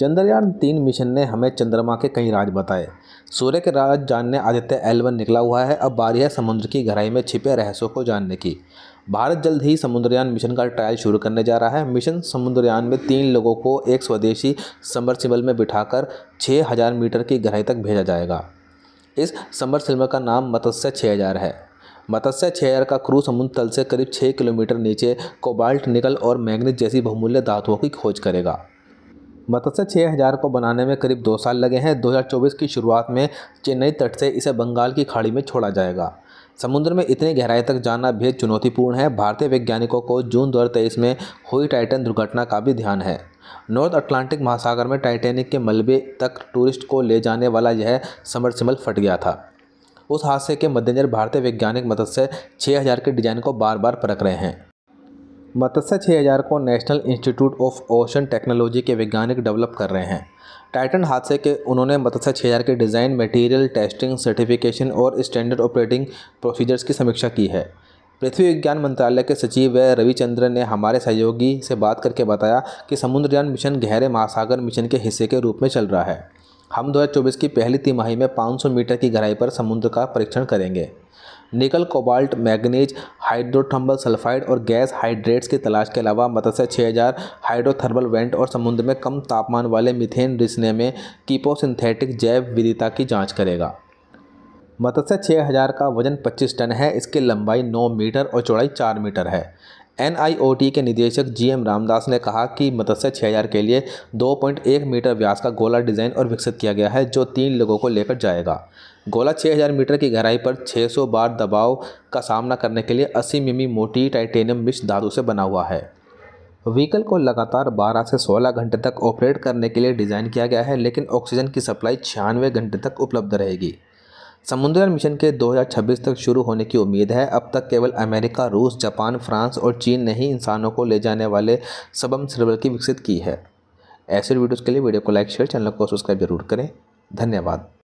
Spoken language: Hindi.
चंद्रयान तीन मिशन ने हमें चंद्रमा के कई राज बताए सूर्य के राज जानने आदित्य एलवन निकला हुआ है अब बारी है समुद्र की गहराई में छिपे रहस्यों को जानने की भारत जल्द ही समुद्रयान मिशन का ट्रायल शुरू करने जा रहा है मिशन समुद्रयान में तीन लोगों को एक स्वदेशी समरसिबल में बिठाकर छः मीटर की गहराई तक भेजा जाएगा इस समरसिबल का नाम मत्स्य छः है मत्स्य हजार का क्रू समुद्र तल से करीब छः किलोमीटर नीचे कोबाल्ट निकल और मैग्नीज जैसी बहुमूल्य धातुओं की खोज करेगा मत्स्य छः हज़ार को बनाने में करीब दो साल लगे हैं 2024 की शुरुआत में चेन्नई तट से इसे बंगाल की खाड़ी में छोड़ा जाएगा समुद्र में इतनी गहराई तक जाना बेहद चुनौतीपूर्ण है भारतीय वैज्ञानिकों को जून दो में हुई टाइटन दुर्घटना का भी ध्यान है नॉर्थ अटलांटिक महासागर में टाइटेनिक के मलबे तक टूरिस्ट को ले जाने वाला यह समरसिमल फट गया था उस हादसे के मद्देनजर भारतीय वैज्ञानिक मदद से 6000 के डिजाइन को बार बार परख रहे हैं मत्स्य हजार को national institute of ocean technology के वैज्ञानिक डेवलप कर रहे हैं टाइटन हादसे के उन्होंने मत्स्य हजार के डिज़ाइन मटेरियल टेस्टिंग सर्टिफिकेशन और स्टैंडर्ड ऑपरेटिंग प्रोसीजर्स की समीक्षा की है पृथ्वी विज्ञान मंत्रालय के सचिव व रविचंद्रन ने हमारे सहयोगी से बात करके बताया कि समुद्रयान मिशन गहरे महासागर मिशन के हिस्से के रूप में चल रहा है हम 2024 की पहली तिमाही में 500 मीटर की गहराई पर समुद्र का परीक्षण करेंगे nickel cobalt manganese hydrothermal sulphide और गैस हाइड्रेट्स की तलाश के अलावा मत्स्य छः हज़ार हाइड्रोथर्मल वेंट और समुद्र में कम तापमान वाले मिथेन रिसने में कीपोसिंथेटिक जैव विधिता की जाँच करेगा मत्स्य 6000 का वजन 25 टन है इसकी लंबाई 9 मीटर और चौड़ाई 4 मीटर है एनआईओटी के निदेशक जीएम रामदास ने कहा कि मत्स्य हज़ार के लिए 2.1 मीटर व्यास का गोला डिज़ाइन और विकसित किया गया है जो तीन लोगों को लेकर जाएगा गोला 6000 मीटर की गहराई पर 600 बार दबाव का सामना करने के लिए 80 मिमी मोटी टाइटेनियम मिश धातु से बना हुआ है व्हीकल को लगातार 12 से 16 घंटे तक ऑपरेट करने के लिए डिज़ाइन किया गया है लेकिन ऑक्सीजन की सप्लाई छियानवे घंटे तक उपलब्ध रहेगी समुद्रयान मिशन के 2026 तक शुरू होने की उम्मीद है अब तक केवल अमेरिका रूस जापान फ्रांस और चीन ने ही इंसानों को ले जाने वाले सबम सर्वर की विकसित की है ऐसे वीडियोज़ के लिए वीडियो को लाइक शेयर चैनल को सब्सक्राइब जरूर करें धन्यवाद